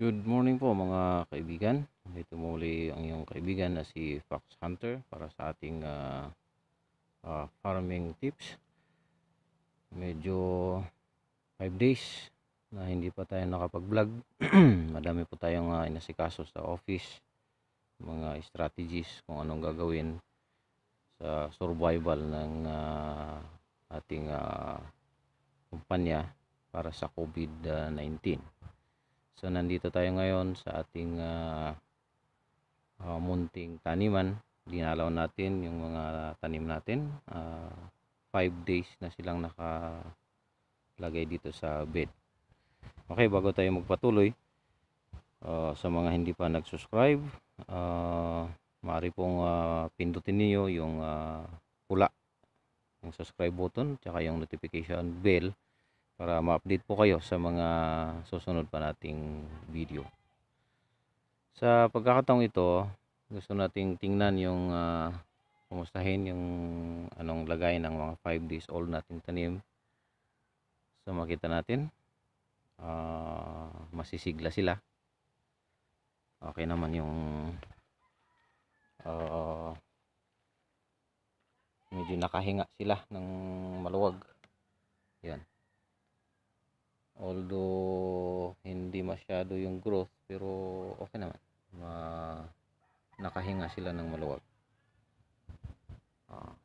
Good morning po mga kaibigan. Ito muli ang iyong kaibigan na si Fox Hunter para sa ating uh, uh, farming tips. Medyo 5 days na hindi pa tayo nakapag-vlog. Madami po tayong uh, inasikaso sa office, mga strategies kung anong gagawin sa survival ng uh, ating uh, kumpanya para sa COVID-19. So nandito tayo ngayon sa ating uh, uh, munting taniman. Dinalaw natin yung mga tanim natin. 5 uh, ah, days na silang nakalagay dito sa bed. Okay, bago tayo magpatuloy uh, sa mga hindi pa nag-subscribe, uh, maaari pong uh, pindutin niyo yung uh, pula, yung subscribe button, tsaka yung notification bell para ma-update po kayo sa mga susunod pa nating video. Sa pagkakataong ito, gusto nating tingnan yung uh, kumustahin yung anong lagay ng mga 5 days old nating tanim. So makita natin, uh, masisigla sila. Okay naman yung uh, medyo nakahinga sila ng maluwag. Yan although hindi masyado yung growth pero okay naman Ma nakahinga sila ng maluwag ah.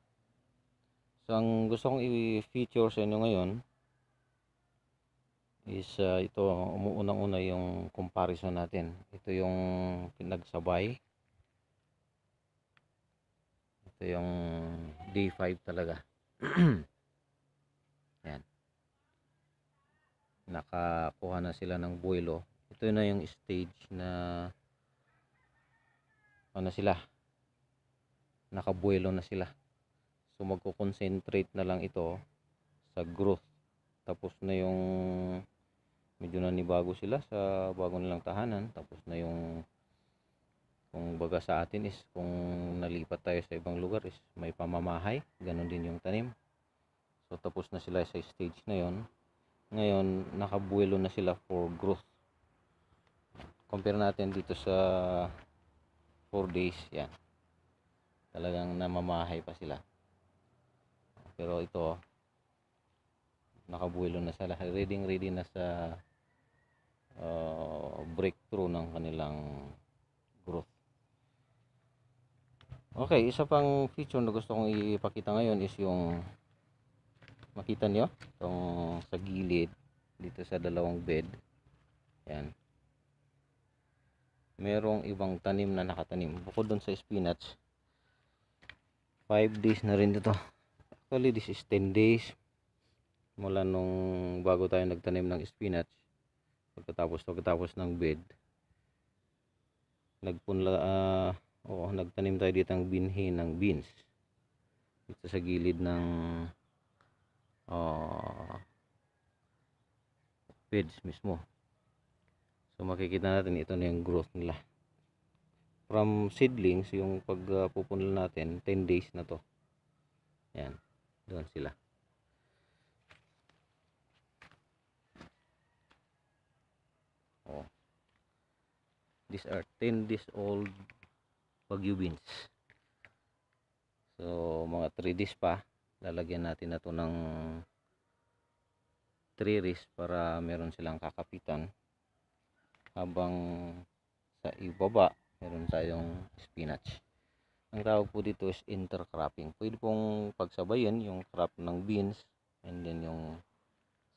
so ang gusto kong i-feature sa inyo ngayon is uh, ito umuunang una yung comparison natin ito yung pinagsabay ito yung d 5 talaga nakakuha na sila ng buwelo ito na yung stage na ano sila nakabuwelo na sila so magko-concentrate na lang ito sa growth tapos na yung medyo na nanibago sila sa bago nilang tahanan tapos na yung kung baga sa atin is kung nalipat tayo sa ibang lugar is may pamamahay ganun din yung tanim so tapos na sila sa stage na yon ngayon nakabuelo na sila for growth compare natin dito sa 4 days yan talagang namamahay pa sila pero ito nakabuelo na sila ready ready na sa uh, breakthrough ng kanilang growth okay isa pang feature na gusto kong ipakita ngayon is yung makita nyo itong sa gilid dito sa dalawang bed yan merong ibang tanim na nakatanim bukod doon sa spinach 5 days na rin dito actually this is 10 days mula nung bago tayo nagtanim ng spinach pagkatapos pagkatapos ng bed nagpunla uh, oh, nagtanim tayo dito ng binhi ng beans dito sa gilid ng uh, page mismo so makikita natin ito na yung growth nila from seedlings yung pagpupunla natin 10 days na to yan doon sila oh these are 10 days old wagyu so mga 3 days pa lalagyan natin na to ng 3 wrist para meron silang kakapitan habang sa ibaba meron tayong spinach ang tawag po dito is intercropping pwede pong pagsabayin yung crop ng beans and then yung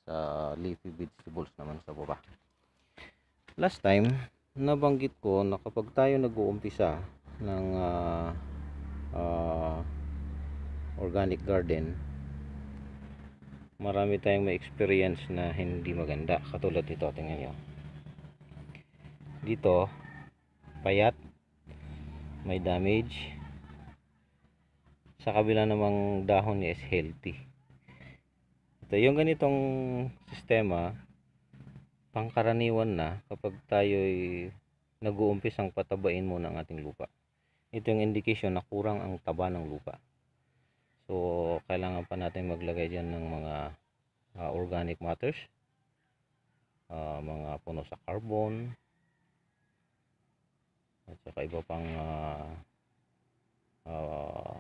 sa leafy vegetables naman sa baba last time nabanggit ko na kapag tayo nag-uumpisa ng uh, uh, organic garden marami tayong may experience na hindi maganda katulad nito tingnan nyo dito payat may damage sa kabila namang dahon is healthy ito yung ganitong sistema pangkaraniwan na kapag tayo'y nag-uumpisang patabain muna ang ating lupa ito yung indication na kurang ang taba ng lupa So, kailangan pa natin maglagay dyan ng mga uh, organic matters. Uh, mga puno sa carbon. At saka iba pang uh, uh,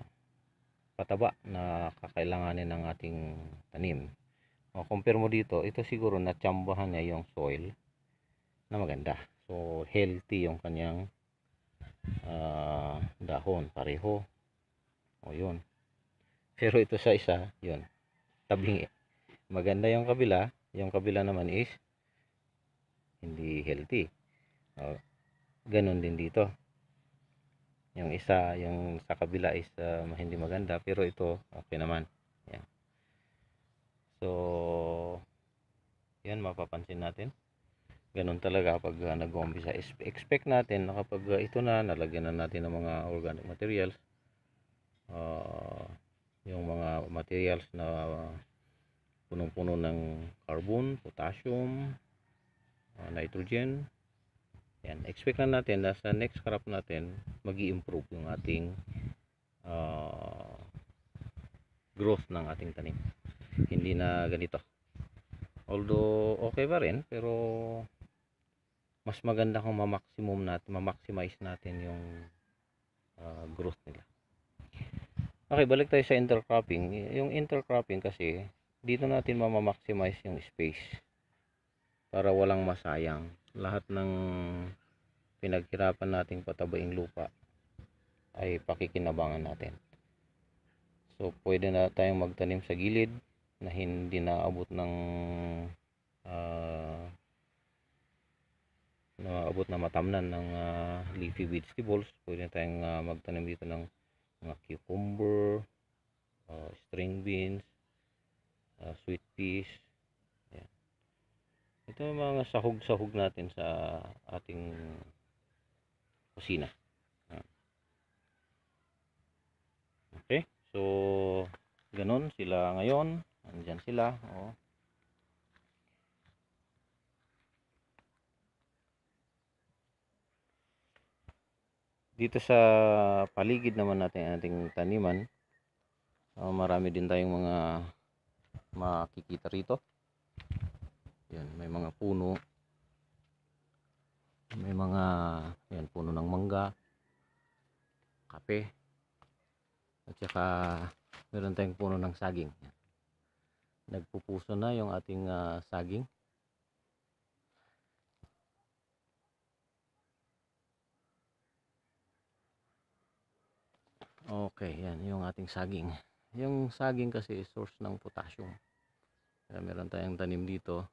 pataba na kakailanganin ng ating tanim. Uh, compare mo dito, ito siguro natsambahan niya yung soil na maganda. So, healthy yung kanyang uh, dahon. Pareho. O yun pero ito sa isa, yun. Tabing. Maganda yung kabila. Yung kabila naman is hindi healthy. O, ganun din dito. Yung isa, yung sa kabila is uh, hindi maganda. Pero ito, okay naman. Yan. So, yan, mapapansin natin. Ganun talaga pag uh, ah, nag-uumpisa. Expect natin na kapag uh, ito na, nalagyan na natin ng mga organic materials. Uh, yung mga materials na ah, punong-puno ng carbon, potassium, uh, nitrogen. Yan, expect na natin na sa next crop natin, mag improve yung ating uh, growth ng ating tanim. Hindi na ganito. Although okay pa rin, pero mas maganda kung ma-maximum natin, ma-maximize natin yung uh, growth nila. Okay, balik tayo sa intercropping. Yung intercropping kasi, dito natin mamamaximize yung space para walang masayang. Lahat ng pinaghirapan nating patabaing lupa ay pakikinabangan natin. So, pwede na tayong magtanim sa gilid na hindi naabot ng uh, naabot na matamnan ng uh, leafy vegetables. Pwede na tayong uh, magtanim dito ng mga cucumber, uh, string beans, uh, sweet peas. Ayan. Ito yung mga sahog-sahog natin sa ating kusina. Ayan. Okay, so ganun sila ngayon. Andyan sila. Oh. dito sa paligid naman natin ating taniman uh, marami din tayong mga makikita rito yan may mga puno may mga yan puno ng mangga kape at saka meron tayong puno ng saging nagpupuso na yung ating uh, saging Okay, yan yung ating saging. Yung saging kasi source ng potassium. Kaya meron tayong tanim dito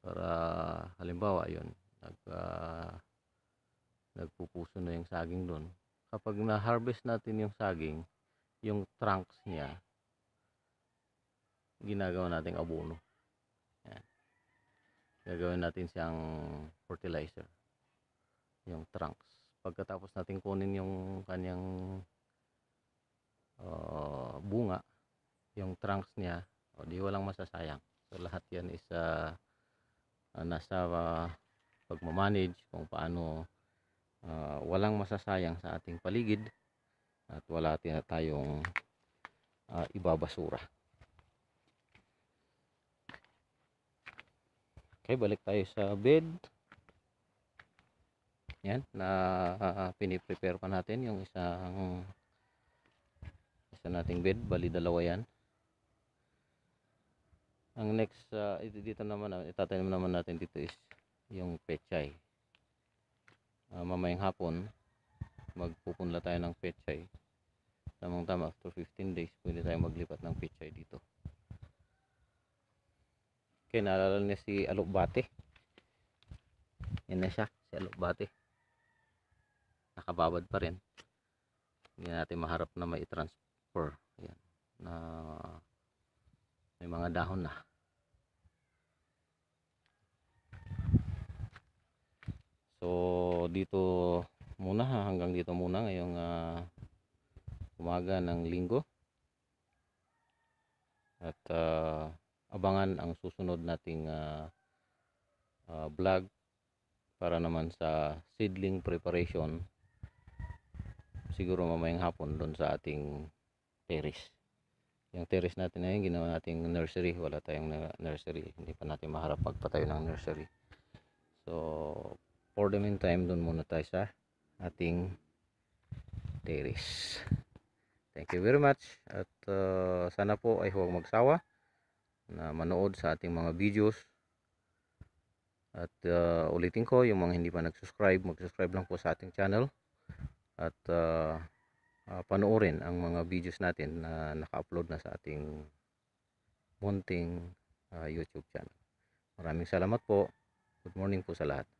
para halimbawa yon nag uh, nagpupuso na yung saging doon. Kapag na-harvest natin yung saging, yung trunks niya ginagawa nating abono. Yan. Gagawin natin siyang fertilizer. Yung trunks. Pagkatapos natin kunin yung kanyang uh, bunga yung trunks niya o di walang masasayang so lahat yan is uh, uh nasa uh, pagmamanage kung paano uh, walang masasayang sa ating paligid at wala tayong uh, ibabasura okay balik tayo sa bed yan na uh, piniprepare pa natin yung isang sa nating bed bali dalawa yan ang next uh, dito naman ah, itatanim naman natin dito is yung pechay uh, mamayang hapon magpupunla tayo ng pechay tamang tama after 15 days pwede tayo maglipat ng pechay dito okay naalala niya si alubate yan na siya si alubate nakababad pa rin hindi natin maharap na may transport copper. Ayan. Na may mga dahon na. So dito muna ha, hanggang dito muna ngayong uh, umaga ng linggo. At uh, abangan ang susunod nating uh, uh, vlog para naman sa seedling preparation siguro mamayang hapon doon sa ating terrace yung terrace natin ay yun ginawa natin nursery wala tayong nursery hindi pa natin maharap pagpatayo ng nursery so for the meantime doon muna tayo sa ating terrace thank you very much at uh, sana po ay huwag magsawa na manood sa ating mga videos at uh, ulitin ko yung mga hindi pa nag-subscribe mag-subscribe lang po sa ating channel at uh, uh, panoorin ang mga videos natin na naka-upload na sa ating munting uh, YouTube channel. Maraming salamat po. Good morning po sa lahat.